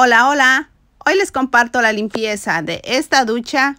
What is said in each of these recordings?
Hola, hola. Hoy les comparto la limpieza de esta ducha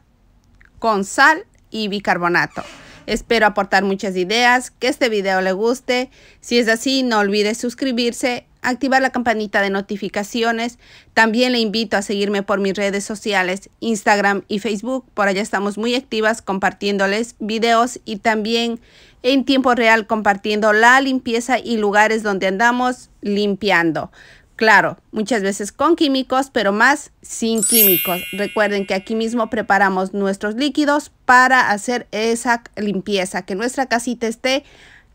con sal y bicarbonato. Espero aportar muchas ideas, que este video le guste. Si es así, no olvide suscribirse, activar la campanita de notificaciones. También le invito a seguirme por mis redes sociales, Instagram y Facebook. Por allá estamos muy activas compartiéndoles videos y también en tiempo real compartiendo la limpieza y lugares donde andamos limpiando. Claro, muchas veces con químicos, pero más sin químicos. Recuerden que aquí mismo preparamos nuestros líquidos para hacer esa limpieza, que nuestra casita esté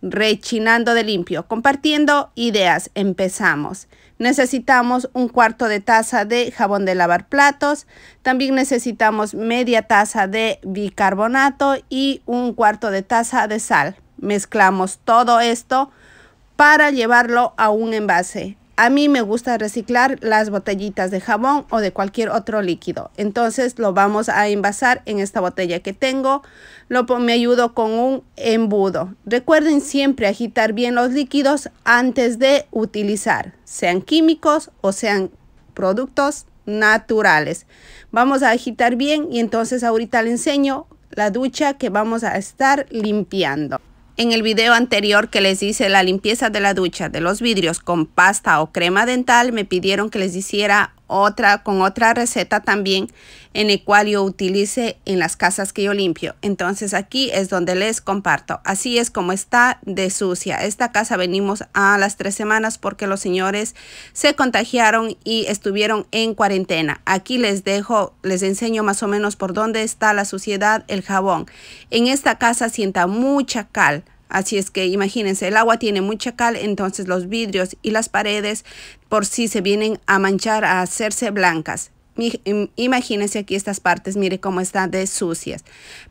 rechinando de limpio, compartiendo ideas. Empezamos. Necesitamos un cuarto de taza de jabón de lavar platos. También necesitamos media taza de bicarbonato y un cuarto de taza de sal. Mezclamos todo esto para llevarlo a un envase. A mí me gusta reciclar las botellitas de jabón o de cualquier otro líquido. Entonces lo vamos a envasar en esta botella que tengo. Lo, me ayudo con un embudo. Recuerden siempre agitar bien los líquidos antes de utilizar, sean químicos o sean productos naturales. Vamos a agitar bien y entonces ahorita les enseño la ducha que vamos a estar limpiando. En el video anterior que les hice la limpieza de la ducha de los vidrios con pasta o crema dental, me pidieron que les hiciera otra, con otra receta también en el cual yo utilice en las casas que yo limpio. Entonces aquí es donde les comparto. Así es como está de sucia. Esta casa venimos a las tres semanas porque los señores se contagiaron y estuvieron en cuarentena. Aquí les dejo, les enseño más o menos por dónde está la suciedad, el jabón. En esta casa sienta mucha cal. Así es que imagínense, el agua tiene mucha cal, entonces los vidrios y las paredes por si se vienen a manchar, a hacerse blancas. Imagínense aquí estas partes, mire cómo están de sucias.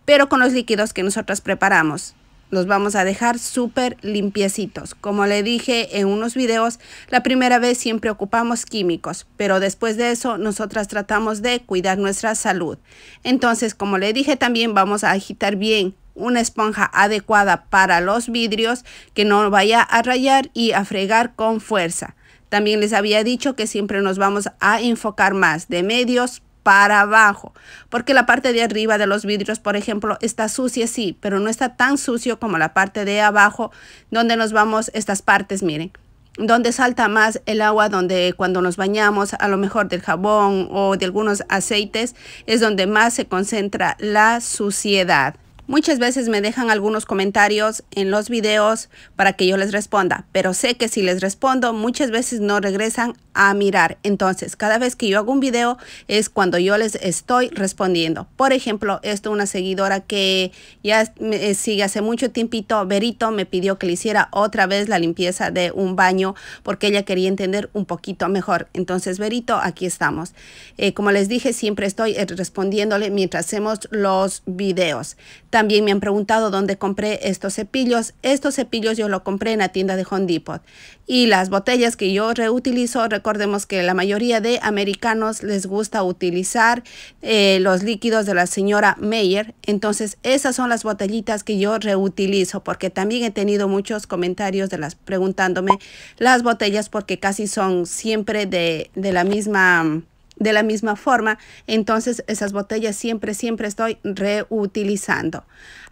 Pero con los líquidos que nosotros preparamos, los vamos a dejar súper limpiecitos. Como le dije en unos videos, la primera vez siempre ocupamos químicos, pero después de eso nosotras tratamos de cuidar nuestra salud. Entonces, como le dije también, vamos a agitar bien una esponja adecuada para los vidrios que no vaya a rayar y a fregar con fuerza. También les había dicho que siempre nos vamos a enfocar más de medios para abajo, porque la parte de arriba de los vidrios, por ejemplo, está sucia, sí, pero no está tan sucio como la parte de abajo, donde nos vamos estas partes, miren, donde salta más el agua, donde cuando nos bañamos, a lo mejor del jabón o de algunos aceites, es donde más se concentra la suciedad. Muchas veces me dejan algunos comentarios en los videos para que yo les responda, pero sé que si les respondo muchas veces no regresan a mirar. Entonces, cada vez que yo hago un video es cuando yo les estoy respondiendo. Por ejemplo, esto una seguidora que ya eh, sigue hace mucho tiempito, Berito, me pidió que le hiciera otra vez la limpieza de un baño porque ella quería entender un poquito mejor. Entonces, Berito, aquí estamos. Eh, como les dije, siempre estoy eh, respondiéndole mientras hacemos los videos. También me han preguntado dónde compré estos cepillos. Estos cepillos yo lo compré en la tienda de Home Depot. Y las botellas que yo reutilizo, Recordemos que la mayoría de americanos les gusta utilizar eh, los líquidos de la señora Meyer. Entonces esas son las botellitas que yo reutilizo porque también he tenido muchos comentarios de las preguntándome las botellas porque casi son siempre de, la misma de la misma forma, entonces esas botellas siempre, siempre estoy reutilizando.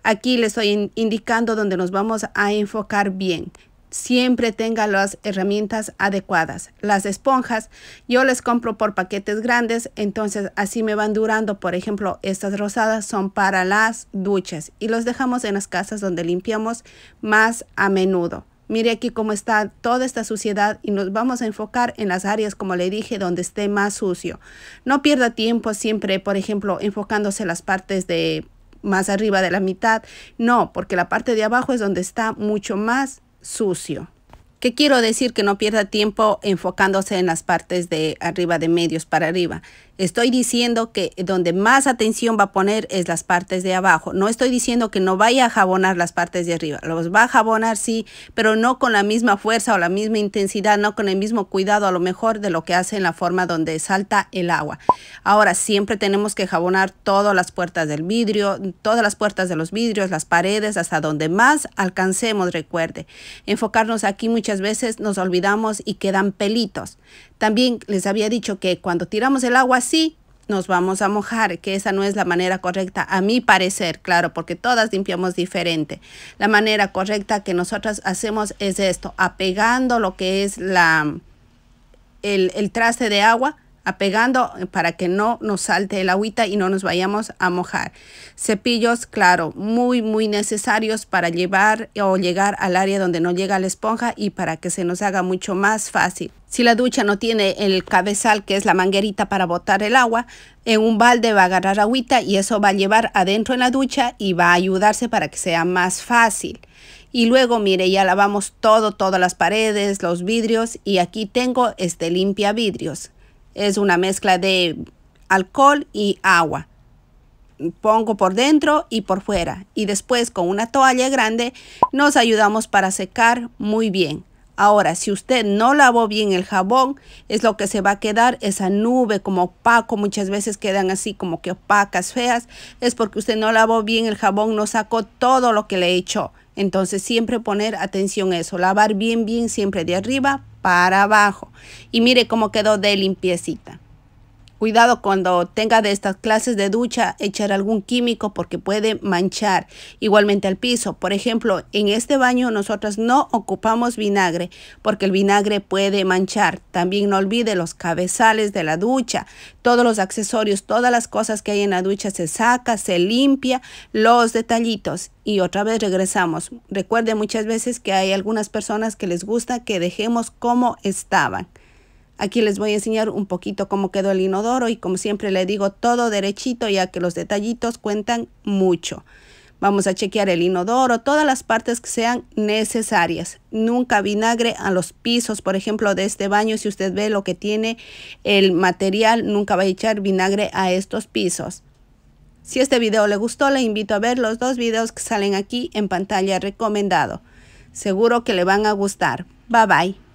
Aquí les estoy indicando donde nos vamos a enfocar bien siempre tenga las herramientas adecuadas. Las esponjas yo les compro por paquetes grandes, entonces así me van durando. Por ejemplo, estas rosadas son para las duchas y los dejamos en las casas donde limpiamos más a menudo. Mire aquí cómo está toda esta suciedad y nos vamos a enfocar en las áreas, como le dije, donde esté más sucio. No pierda tiempo siempre, por ejemplo, enfocándose en las partes de más arriba de la mitad. No, porque la parte de abajo es donde está mucho más sucio. ¿Qué quiero decir? Que no pierda tiempo enfocándose en las partes de arriba, de medios para arriba. Estoy diciendo que donde más atención va a poner es las partes de abajo. No estoy diciendo que no vaya a jabonar las partes de arriba. Los va a jabonar, sí, pero no con la misma fuerza o la misma intensidad, no con el mismo cuidado a lo mejor de lo que hace en la forma donde salta el agua. Ahora, siempre tenemos que jabonar todas las puertas del vidrio, todas las puertas de los vidrios, las paredes, hasta donde más alcancemos, recuerde. Enfocarnos aquí muchas veces nos olvidamos y quedan pelitos. También les había dicho que cuando tiramos el agua así, nos vamos a mojar, que esa no es la manera correcta, a mi parecer, claro, porque todas limpiamos diferente. La manera correcta que nosotras hacemos es esto, apegando lo que es la, el, el traste de agua apegando para que no nos salte el agüita y no nos vayamos a mojar. Cepillos, claro, muy, muy necesarios para llevar o llegar al área donde no llega la esponja y para que se nos haga mucho más fácil. Si la ducha no tiene el cabezal, que es la manguerita para botar el agua, en un balde va a agarrar agüita y eso va a llevar adentro en la ducha y va a ayudarse para que sea más fácil. Y luego, mire, ya lavamos todo, todas las paredes, los vidrios y aquí tengo este limpia vidrios es una mezcla de alcohol y agua. Pongo por dentro y por fuera y después con una toalla grande nos ayudamos para secar muy bien. Ahora, si usted no lavó bien el jabón, es lo que se va a quedar esa nube como opaco. Muchas veces quedan así como que opacas, feas. Es porque usted no lavó bien el jabón, no sacó todo lo que le echó. Entonces, siempre poner atención a eso. Lavar bien, bien, siempre de arriba para abajo. Y mire cómo quedó de limpiecita. Cuidado cuando tenga de estas clases de ducha, echar algún químico porque puede manchar. Igualmente al piso. Por ejemplo, en este baño nosotras no ocupamos vinagre porque el vinagre puede manchar. También no olvide los cabezales de la ducha, todos los accesorios, todas las cosas que hay en la ducha se saca, se limpia, los detallitos. Y otra vez regresamos. Recuerde muchas veces que hay algunas personas que les gusta que dejemos como estaban. Aquí les voy a enseñar un poquito cómo quedó el inodoro y como siempre le digo todo derechito ya que los detallitos cuentan mucho. Vamos a chequear el inodoro, todas las partes que sean necesarias. Nunca vinagre a los pisos, por ejemplo, de este baño. Si usted ve lo que tiene el material, nunca va a echar vinagre a estos pisos. Si este video le gustó, le invito a ver los dos videos que salen aquí en pantalla recomendado. Seguro que le van a gustar. Bye bye.